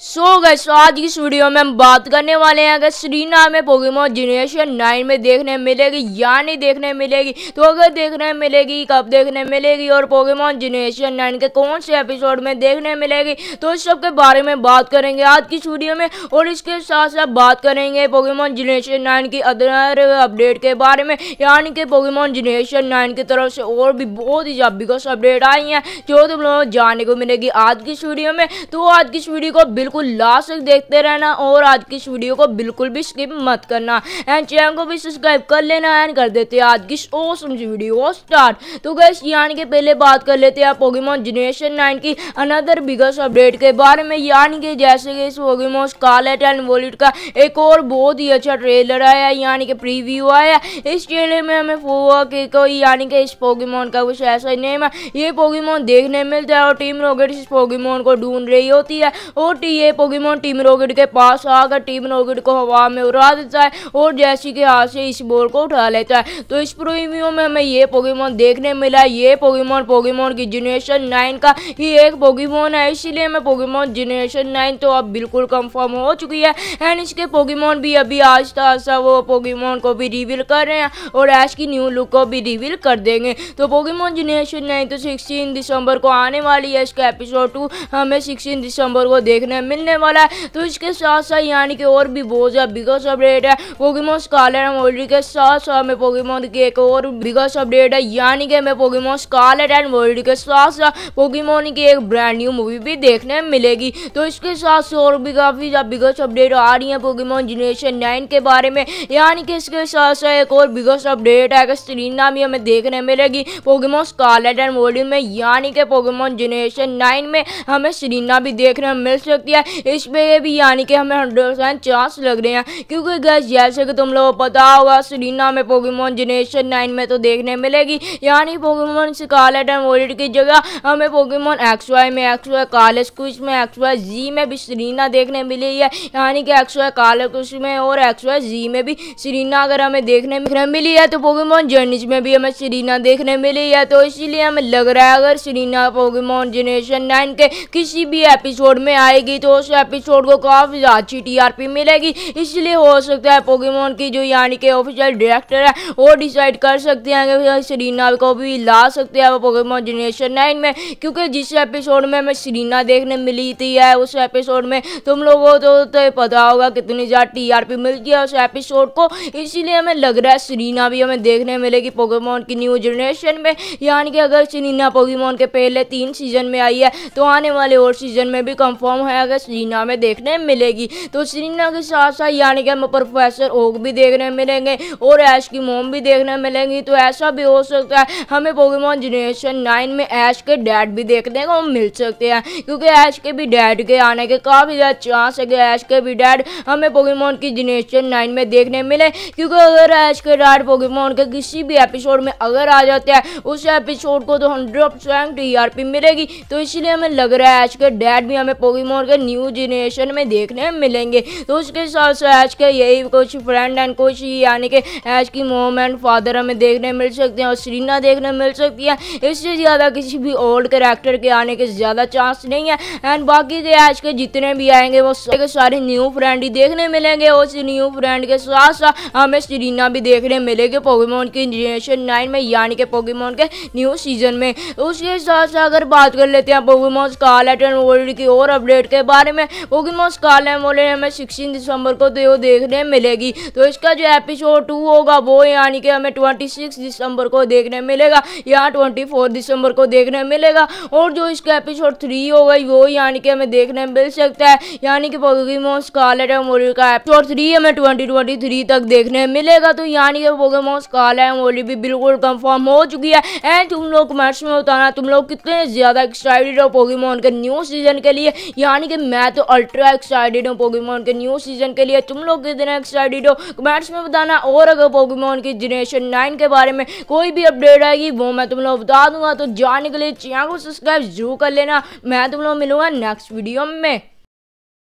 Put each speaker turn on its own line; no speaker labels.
सो so gas आज की इस वीडियो में हम बात करने वाले हैं अगर श्रीना में पोगेमो जनरेशन नाइन में देखने मिलेगी या नहीं देखने मिलेगी तो अगर देखने मिलेगी कब देखने मिलेगी और पोगेमो जनरेशन नाइन के कौन से एपिसोड में देखने मिलेगी तो इस सब के बारे में बात करेंगे आज की इस वीडियो में और इसके साथ साथ बात करेंगे पोगेमोन जनरेशन नाइन की अदर अपडेट के बारे में यानी कि पोगेमोन जनरेशन नाइन की तरफ से और भी बहुत ही ज्यादा अपडेट आई हैं जो तुम लोग जानने को मिलेगी आज की इस वीडियो में तो आज की इस वीडियो को बिल्कुल लास्ट तक देखते रहना और आज की इस वीडियो को बिल्कुल भी स्किप मत करना एंड चैनल को भी सब्सक्राइब कर लेना एंड कर देते हैं आज की ओसम वीडियो स्टार्ट तो गैस यानी कि पहले बात कर लेते हैं पोगीमोन जनरेशन नाइन की अनदर बिगेस्ट अपडेट के बारे में यानी कि जैसे कि इस पोगेमोन स्कारलेट एंड वॉलेट का एक और बहुत ही अच्छा ट्रेलर आया यानी कि प्रीव्यू आया इस ट्रेलर में हमें फोवा के कोई यानी कि इस पोगीमोन का कुछ ऐसा ही नेम है ये पोगीमोन देखने मिलता है और टीम रोगेट इस पोगीमोन को ढूंढ रही होती है और टीम ये पोगीमोन टीम रॉकेट के पास आकर टीम रॉकेट को हवा में उड़ा देता है और जैसी के हाथ से इस बॉल को उठा लेता है तो इस प्रीमियो में हमें ये पोगीमोन देखने मिला ये पोगीमोन पोगीमोन की जनरेशन नाइन का ही एक पोगीमोन है इसीलिए हमें पोगीमोन जनरेशन नाइन तो अब बिल्कुल कंफर्म हो चुकी है एंड इसके पोगीमोन भी अभी आज तक वो पोगीमोन को भी रिवील कर रहे हैं और एश की न्यू लुक को भी रिवील कर देंगे तो पोगीमोन जनरेशन नाइन तो सिक्सटीन दिसंबर को आने वाली है इसका एपिसोड टू हमें सिक्सटीन दिसंबर को देखने मिलने वाला है तो इसके साथ साथ यानी कि और भी बहुत ज़्यादा बिगस अपडेट है पोगीमो स्कॉलर एंड वर्ल्ड के साथ साथ में पोगीमो की एक और बिगस अपडेट है यानी कि हमें पोगीमो स्कॉलर एंड वर्ल्ड के साथ साथ पोगीमोन की एक ब्रांड न्यू मूवी भी देखने मिलेगी तो इसके साथ साथ और भी काफ़ी ज़्यादा बिगस अपडेट आ रही है पोगीमो जनरेशन नाइन के बारे में यानी कि इसके साथ साथ एक और बिगस अपडेट है कि स्ट्रीना भी हमें देखने मिलेगी पोगीमो स्कॉलेट एंड वर्ल्ड में यानी कि पोगीमो जनरेशन नाइन में हमें स्ट्रीना भी देखने मिल सकती है है इसमें भी यानी कि हमें हंड्रेड परसेंट चांस लग रहे हैं क्योंकि गैस जैसे कि तुम लोग पता होगा सरीना में पोगीमोन जनरेशन नाइन में तो देखने मिलेगी यानी पोकेमोन स्कारलेट एंड वोलेट की जगह हमें पोगीमोन एक्स वाई में एक्स वाई काले कुछ में एक्स वाई जी में भी सरीना देखने मिली है यानी कि एक्स वाई काले कुछ में और एक्स वाई जी में भी सरीना अगर हमें देखने मिली है तो पोगीमोन जर्नीज में भी हमें सरीना देखने मिली है तो इसीलिए हमें लग रहा है अगर सरीना पोगीमोन जनरेशन नाइन के किसी भी एपिसोड में आएगी तो उस एपिसोड को काफ़ी अच्छी टीआरपी मिलेगी इसलिए हो सकता है पोकेमोन की जो यानी के ऑफिशियल डायरेक्टर है वो डिसाइड कर सकते हैं कि सरीना को भी ला सकते हैं पोकेमोन जनरेशन नाइन में क्योंकि जिस एपिसोड में हमें सरीना देखने मिली थी है उस एपिसोड में तुम लोगों तो, तो पता होगा कितनी ज़्यादा टीआरपी मिलती है उस एपिसोड को इसीलिए हमें लग रहा है सरीना भी हमें देखने मिलेगी पोकेमोन की न्यू जनरेशन में यानी कि अगर सरीना पोकेमोन के पहले तीन सीजन में आई है तो आने वाले और सीजन में भी कंफर्म है अगर हमें सीना में देखने मिलेगी तो सीना के साथ साथ यानी कि हमें प्रोफेसर ओग भी देखने मिलेंगे और ऐश की मोम भी देखने मिलेंगी तो ऐसा भी हो सकता है हमें पोगेमोन जनरेशन नाइन में ऐश के डैड भी देखने को मिल सकते हैं क्योंकि ऐश के भी डैड के आने के काफ़ी ज़्यादा चांस है कि ऐश के भी डैड हमें पोगेमोन की जनरेशन नाइन में देखने मिले क्योंकि अगर ऐश के डैड पोगेमोन के किसी भी एपिसोड में अगर आ जाते हैं उस एपिसोड को तो हंड्रेड परसेंट e मिलेगी तो इसलिए हमें लग रहा है ऐश के डैड भी हमें पोगेमोन के न्यू जनरेशन में देखने मिलेंगे तो उसके साथ साथ आज के यही कुछ फ्रेंड एंड कुछ यानी कि आज की मोम एंड फादर हमें देखने मिल सकते हैं और सीरीना देखने मिल सकती है इससे ज़्यादा किसी भी ओल्ड करेक्टर के आने के ज़्यादा चांस नहीं है एंड बाकी के आज के जितने भी आएंगे वो सारे सारे न्यू फ्रेंड ही देखने मिलेंगे उस न्यू फ्रेंड के साथ साथ हमें सीरीना भी देखने मिलेगी पोगीमोन की जनरेशन नाइन में यानी कि पोगीमोन के न्यू सीजन में उसके साथ साथ अगर बात कर लेते हैं पोगीमोन स्कारलेट एंड वर्ल्ड की और अपडेट के बाद बारे में पोकेमोन स्कारलेट मोलेट हमें सिक्सटीन दिसंबर को तो देखने मिलेगी तो इसका जो एपिसोड टू होगा वो यानी कि हमें ट्वेंटी सिक्स दिसंबर को देखने मिलेगा या ट्वेंटी फोर दिसंबर को देखने मिलेगा और जो इसका एपिसोड थ्री होगा वो यानी कि हमें देखने मिल सकता है यानी कि पोकेमोन स्कारलेट एंड मोलेट का एपिसोड थ्री हमें ट्वेंटी ट्वेंटी थ्री तक देखने मिलेगा तो यानी कि पोकेमोन स्कारलेट एंड मोलेट भी बिल्कुल कंफर्म हो चुकी है एंड तुम लोग कमेंट्स में बताना तुम लोग कितने ज़्यादा एक्साइटेड हो पोकेमोन के न्यू सीजन के लिए यानी कि मैं तो अल्ट्रा एक्साइटेड हूँ पोगीमोन के न्यू सीजन के लिए तुम लोग कितने एक्साइटेड हो कमेंट्स में बताना और अगर पोगीमोन की जनरेशन नाइन के बारे में कोई भी अपडेट आएगी वो मैं तुम लोग बता दूंगा तो जानने के लिए चैनल को सब्सक्राइब जरूर कर लेना मैं तुम लोग मिलूंगा नेक्स्ट वीडियो में